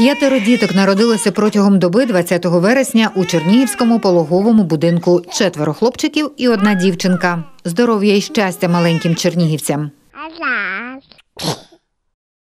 П'ятеро діток народилося протягом доби 20 вересня у Чернігівському пологовому будинку. Четверо хлопчиків і одна дівчинка. Здоров'я і щастя маленьким чернігівцям.